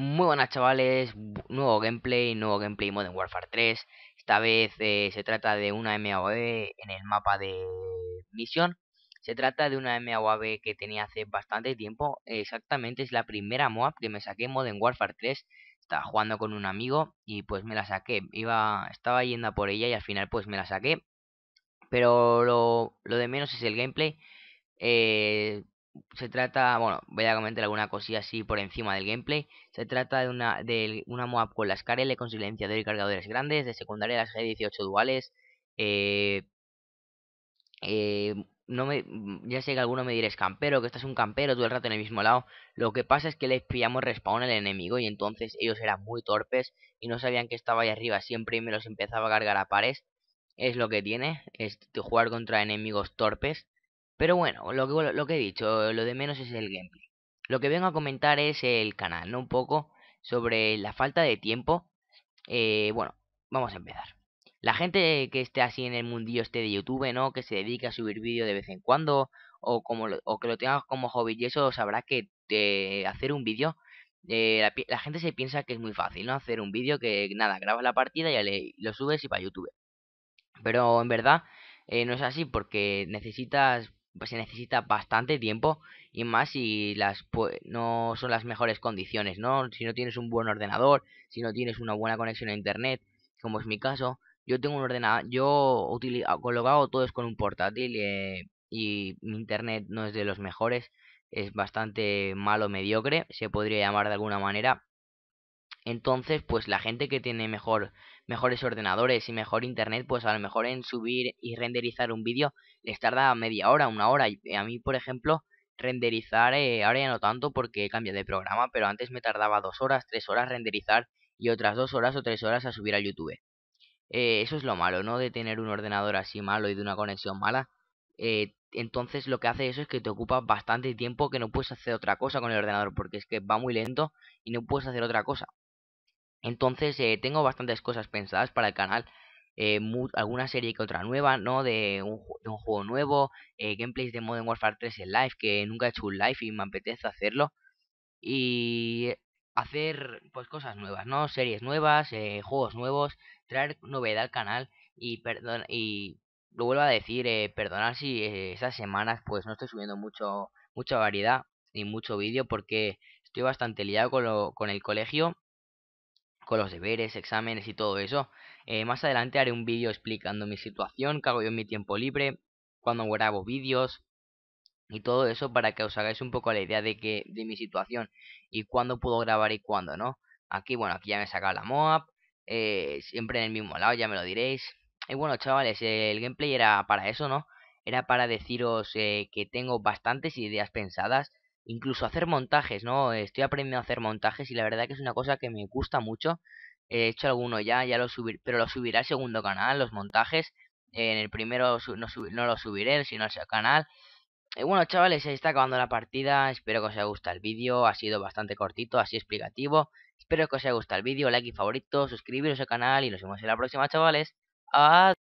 Muy buenas chavales, nuevo gameplay, nuevo gameplay Modern Warfare 3 Esta vez eh, se trata de una MAOE en el mapa de misión Se trata de una MAOE que tenía hace bastante tiempo Exactamente es la primera MOAB que me saqué en Modern Warfare 3 Estaba jugando con un amigo y pues me la saqué Iba, Estaba yendo por ella y al final pues me la saqué Pero lo, lo de menos es el gameplay eh, se trata, bueno, voy a comentar alguna cosilla así por encima del gameplay. Se trata de una, de una MOAB con las KRL con silenciador y cargadores grandes, de secundaria las G18 duales. Eh, eh, no me, ya sé que alguno me es campero, que estás un campero todo el rato en el mismo lado. Lo que pasa es que les pillamos respawn al enemigo y entonces ellos eran muy torpes y no sabían que estaba ahí arriba siempre y me los empezaba a cargar a pares. Es lo que tiene, es jugar contra enemigos torpes. Pero bueno, lo que, he dicho, lo de menos es el gameplay. Lo que vengo a comentar es el canal, ¿no? Un poco sobre la falta de tiempo. Eh, bueno, vamos a empezar. La gente que esté así en el mundillo este de YouTube, ¿no? Que se dedica a subir vídeo de vez en cuando o, como o que lo tengas como hobby y eso sabrá que eh, hacer un vídeo eh, la, gente se piensa que es muy fácil, ¿no? Hacer un vídeo que nada, grabas la partida y lo subes y para YouTube. Pero en verdad eh, no es así porque necesitas pues se necesita bastante tiempo y más si las no son las mejores condiciones, ¿no? Si no tienes un buen ordenador, si no tienes una buena conexión a internet, como es mi caso, yo tengo un ordenador, yo utilizo, ah, colocado todo es con un portátil eh, y mi internet no es de los mejores, es bastante malo, mediocre, se podría llamar de alguna manera, entonces, pues la gente que tiene mejor, mejores ordenadores y mejor internet, pues a lo mejor en subir y renderizar un vídeo les tarda media hora, una hora. Y a mí, por ejemplo, renderizar eh, ahora ya no tanto porque he cambiado de programa, pero antes me tardaba dos horas, tres horas renderizar y otras dos horas o tres horas a subir a YouTube. Eh, eso es lo malo, ¿no? De tener un ordenador así malo y de una conexión mala. Eh, entonces lo que hace eso es que te ocupa bastante tiempo que no puedes hacer otra cosa con el ordenador porque es que va muy lento y no puedes hacer otra cosa. Entonces eh, tengo bastantes cosas pensadas para el canal. Eh, alguna serie que otra nueva, ¿no? De un, juego nuevo, eh, gameplays de Modern Warfare 3 en live, que nunca he hecho un live y me apetece hacerlo. Y hacer pues cosas nuevas, ¿no? Series nuevas, juegos nuevos, traer novedad al canal y perdón y lo vuelvo a decir, perdonar si esas semanas pues no estoy subiendo mucho mucha variedad ni mucho vídeo porque estoy bastante liado con, con el colegio con los deberes, exámenes y todo eso. Eh, más adelante haré un vídeo explicando mi situación, que hago yo en mi tiempo libre, cuando grabo vídeos y todo eso para que os hagáis un poco la idea de que de mi situación y cuándo puedo grabar y cuándo no. Aquí, bueno, aquí ya me he sacado la MOAB, eh, siempre en el mismo lado, ya me lo diréis. Y bueno, chavales, el gameplay era para eso, ¿no? Era para deciros eh, que tengo bastantes ideas pensadas incluso hacer montajes, ¿no? Estoy aprendiendo a hacer montajes y la verdad que es una cosa que me gusta mucho. He hecho alguno ya, ya lo subir, pero lo subiré al segundo canal, los montajes. En el primero no, lo subiré, sino al canal. Eh, bueno, chavales, ahí está acabando la partida. Espero que os haya gustado el vídeo. Ha sido bastante cortito, así explicativo. Espero que os haya gustado el vídeo, like y favorito, suscribiros al canal y nos vemos en la próxima, chavales. Adiós.